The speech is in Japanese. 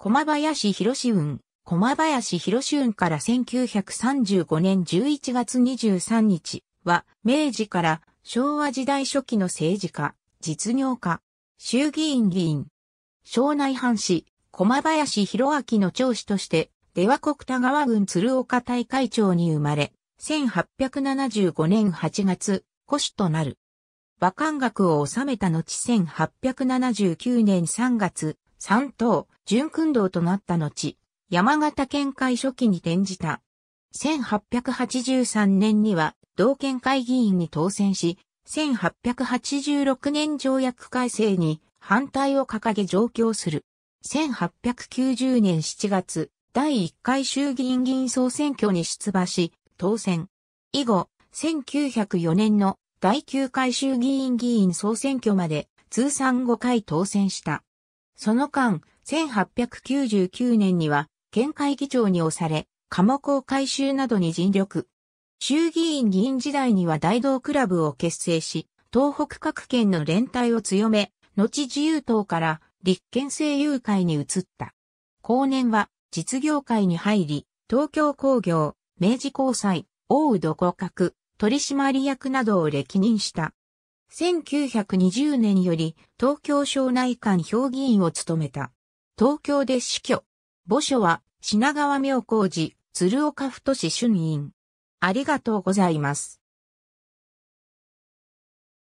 駒林博士運、駒林博士運から1935年11月23日は、明治から昭和時代初期の政治家、実業家、衆議院議員、省内藩士、駒林博明の長子として、出羽国田川郡鶴岡大会長に生まれ、1875年8月、古史となる。馬漢学を収めた後1879年3月、三等、準訓道となった後、山形県会初期に転じた。1883年には、同県会議員に当選し、1886年条約改正に反対を掲げ上京する。1890年7月、第1回衆議院議員総選挙に出馬し、当選。以後、1904年の第9回衆議院議員総選挙まで通算5回当選した。その間、1899年には、県会議長に押され、科目を改修などに尽力。衆議院議員時代には大道クラブを結成し、東北各県の連帯を強め、後自由党から立憲政友会に移った。後年は実業界に入り、東京工業、明治交際、大宇土合格、取締役などを歴任した。1920年より東京省内間評議員を務めた。東京で死去。墓所は品川妙高寺鶴岡太志春院。ありがとうございます。